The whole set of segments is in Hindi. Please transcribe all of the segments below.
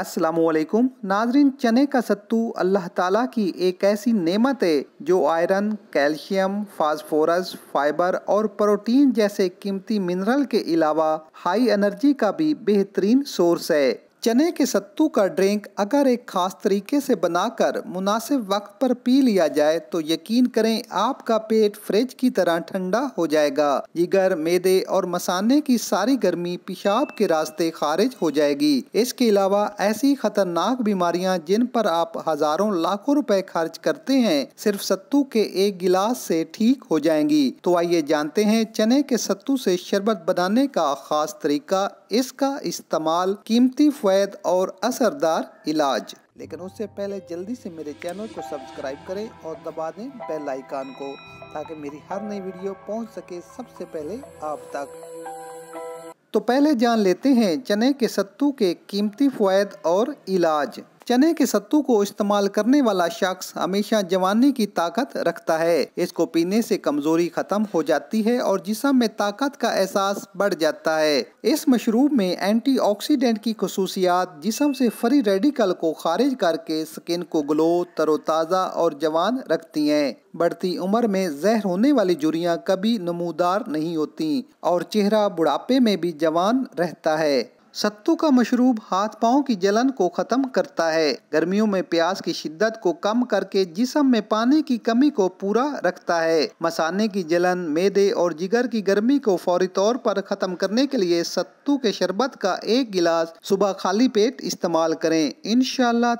असलकुम नाजरीन चने का सत्तू अल्लाह ताला की एक ऐसी नेमत है जो आयरन कैल्शियम फास्फोरस फाइबर और प्रोटीन जैसे कीमती मिनरल के अलावा हाई एनर्जी का भी बेहतरीन सोर्स है चने के सत्तू का ड्रिंक अगर एक खास तरीके से बनाकर मुनासिब वक्त पर पी लिया जाए तो यकीन करें आपका पेट फ्रिज की तरह ठंडा हो जाएगा जिगर मेदे और मसाने की सारी गर्मी पेशाब के रास्ते खारिज हो जाएगी इसके अलावा ऐसी खतरनाक बीमारियां जिन पर आप हजारों लाखों रुपए खर्च करते हैं सिर्फ सत्तू के एक गिलास से ठीक हो जाएंगी तो आइए जानते हैं चने के सत्तू से शरबत बनाने का खास तरीका इसका इस्तेमाल कीमती मुफैद और असरदार इलाज लेकिन उससे पहले जल्दी से मेरे चैनल को सब्सक्राइब करें और दबा दें बेल आइकान को ताकि मेरी हर नई वीडियो पहुंच सके सबसे पहले आप तक तो पहले जान लेते हैं चने के सत्तू के कीमती फ़ायद और इलाज चने के सत्तू को इस्तेमाल करने वाला शख्स हमेशा जवानी की ताकत रखता है इसको पीने से कमजोरी खत्म हो जाती है और जिसम में ताकत का एहसास बढ़ जाता है इस मशरूब में एंटीऑक्सीडेंट की खसूसियात जिसम से फ्री रेडिकल को खारिज करके स्किन को ग्लो तरोताज़ा और जवान रखती हैं बढ़ती उम्र में जहर होने वाली जुड़ियाँ कभी नमूदार नहीं होती और चेहरा बुढ़ापे में भी जवान रहता है सत्तू का मशरूब हाथ पाओ की जलन को ख़त्म करता है गर्मियों में प्यास की शिद्दत को कम करके जिसम में पानी की कमी को पूरा रखता है मसाने की जलन मैदे और जिगर की गर्मी को फौरी तौर पर ख़त्म करने के लिए सत्तू के शरबत का एक गिलास सुबह खाली पेट इस्तेमाल करें इन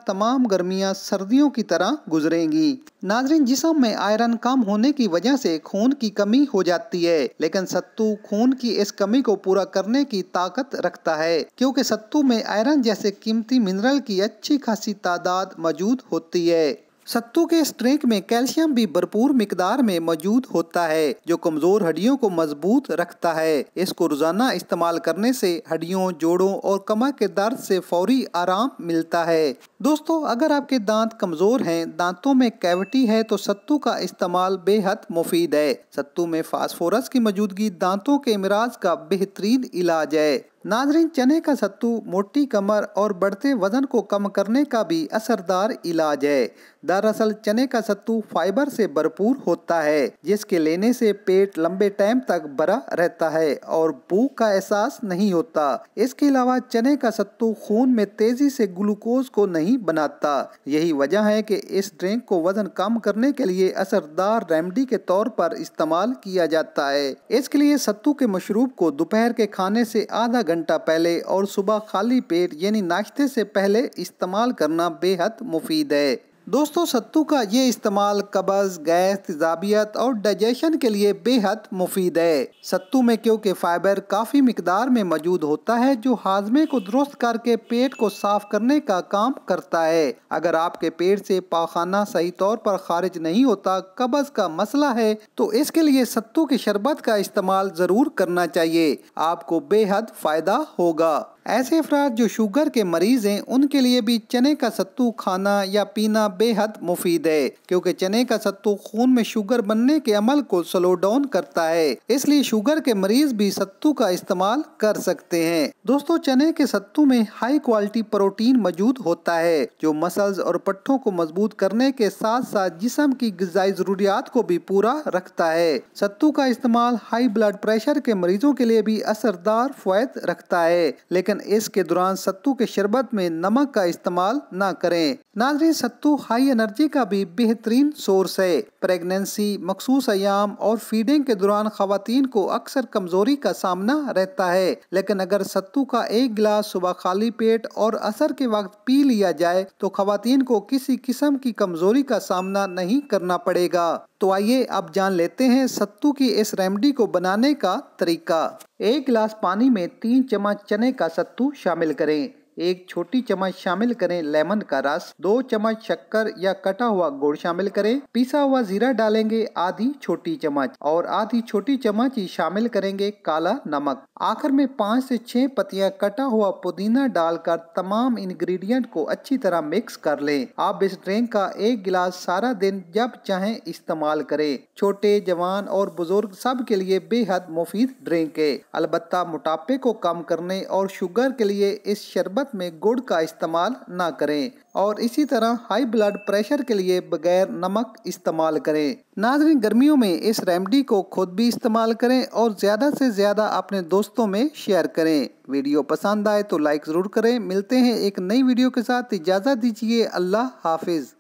तमाम गर्मियाँ सर्दियों की तरह गुजरेंगी नाजरीन जिसम में आयरन कम होने की वजह से खून की कमी हो जाती है लेकिन सत्तू खून की इस कमी को पूरा करने की ताकत रखता है क्योंकि सत्तू में आयरन जैसे कीमती मिनरल की अच्छी खासी तादाद मौजूद होती है सत्तू के इस ड्रिंक में कैल्शियम भी भरपूर मकदार में मौजूद होता है जो कमजोर हड्डियों को मजबूत रखता है इसको रोजाना इस्तेमाल करने से हड्डियों जोड़ों और कमर के दर्द से फौरी आराम मिलता है दोस्तों अगर आपके दांत कमजोर हैं दांतों में कैविटी है तो सत्तू का इस्तेमाल बेहद मुफीद है सत्तू में फास्फोरस की मौजूदगी दांतों के मिराज का बेहतरीन इलाज है नाजरीन चने का सत्तू मोटी कमर और बढ़ते वजन को कम करने का भी असरदार इलाज है दरअसल चने का सत्तू फाइबर से भरपूर होता है जिसके लेने से पेट लंबे टाइम तक भरा रहता है और भूख का एहसास नहीं होता इसके अलावा चने का सत्तू खून में तेजी से ग्लूकोज को नहीं बनाता यही वजह है कि इस ड्रिंक को वजन कम करने के लिए असरदार रेमडी के तौर पर इस्तेमाल किया जाता है इसके लिए सत्तू के मशरूब को दोपहर के खाने से आधा घंटा घंटा पहले और सुबह खाली पेट यानी नाश्ते से पहले इस्तेमाल करना बेहद मुफीद है दोस्तों सत्तू का ये इस्तेमाल कब्ज़ गैस तजाबियत और डाइजेशन के लिए बेहद मुफीद है सत्तू में क्योंकि फाइबर काफ़ी मकदार में मौजूद होता है जो हाजमे को दुरुस्त करके पेट को साफ करने का काम करता है अगर आपके पेट से पाखाना सही तौर पर खारिज नहीं होता कब्ज़ का मसला है तो इसके लिए सत्तू के शरबत का इस्तेमाल ज़रूर करना चाहिए आपको बेहद फ़ायदा होगा ऐसे अफराद जो शुगर के मरीज़ हैं उनके लिए भी चने का सत्तू खाना या पीना बेहद मुफीद है क्योंकि चने का सत्तू खून में शुगर बनने के अमल को स्लो डाउन करता है इसलिए शुगर के मरीज भी सत्तू का इस्तेमाल कर सकते हैं दोस्तों चने के सत्तू में हाई क्वालिटी प्रोटीन मौजूद होता है जो मसल्स और पट्टों को मजबूत करने के साथ साथ जिसम की गजाई जरूरियात को भी पूरा रखता है सत्तू का इस्तेमाल हाई ब्लड प्रेशर के मरीजों के लिए भी असरदार फायद रखता है लेकिन लेकिन इसके दौरान सत्तू के शरबत में नमक का इस्तेमाल ना करें नाजरी सत्तू हाई एनर्जी का भी बेहतरीन सोर्स है प्रेगनेंसी मखसूस अयाम और फीडिंग के दौरान खातन को अक्सर कमजोरी का सामना रहता है लेकिन अगर सत्तू का एक गिलास सुबह खाली पेट और असर के वक्त पी लिया जाए तो खातन को किसी किस्म की कमजोरी का सामना नहीं करना पड़ेगा तो आइए अब जान लेते हैं सत्तू की इस रेमडी को बनाने का तरीका एक गिलास पानी में तीन चम्मच चने का सत्तू शामिल करें एक छोटी चम्मच शामिल करें लेमन का रस दो चम्मच शक्कर या कटा हुआ गुड़ शामिल करें पिसा हुआ जीरा डालेंगे आधी छोटी चम्मच और आधी छोटी चम्मच ही शामिल करेंगे काला नमक आखिर में पाँच से छह पत्तियां कटा हुआ पुदीना डालकर तमाम इंग्रेडिएंट को अच्छी तरह मिक्स कर लें आप इस ड्रिंक का एक गिलास सारा दिन जब चाहे इस्तेमाल करें छोटे जवान और बुजुर्ग सब के लिए बेहद मुफीद ड्रिंक है अलबत्ता मोटापे को कम करने और शुगर के लिए इस शरबत सेहत में गुड़ का इस्तेमाल ना करें और इसी तरह हाई ब्लड प्रेशर के लिए बगैर नमक इस्तेमाल करें नाजरीन गर्मियों में इस रेमडी को खुद भी इस्तेमाल करें और ज़्यादा से ज़्यादा अपने दोस्तों में शेयर करें वीडियो पसंद आए तो लाइक ज़रूर करें मिलते हैं एक नई वीडियो के साथ इजाज़त दीजिए अल्लाह हाफिज़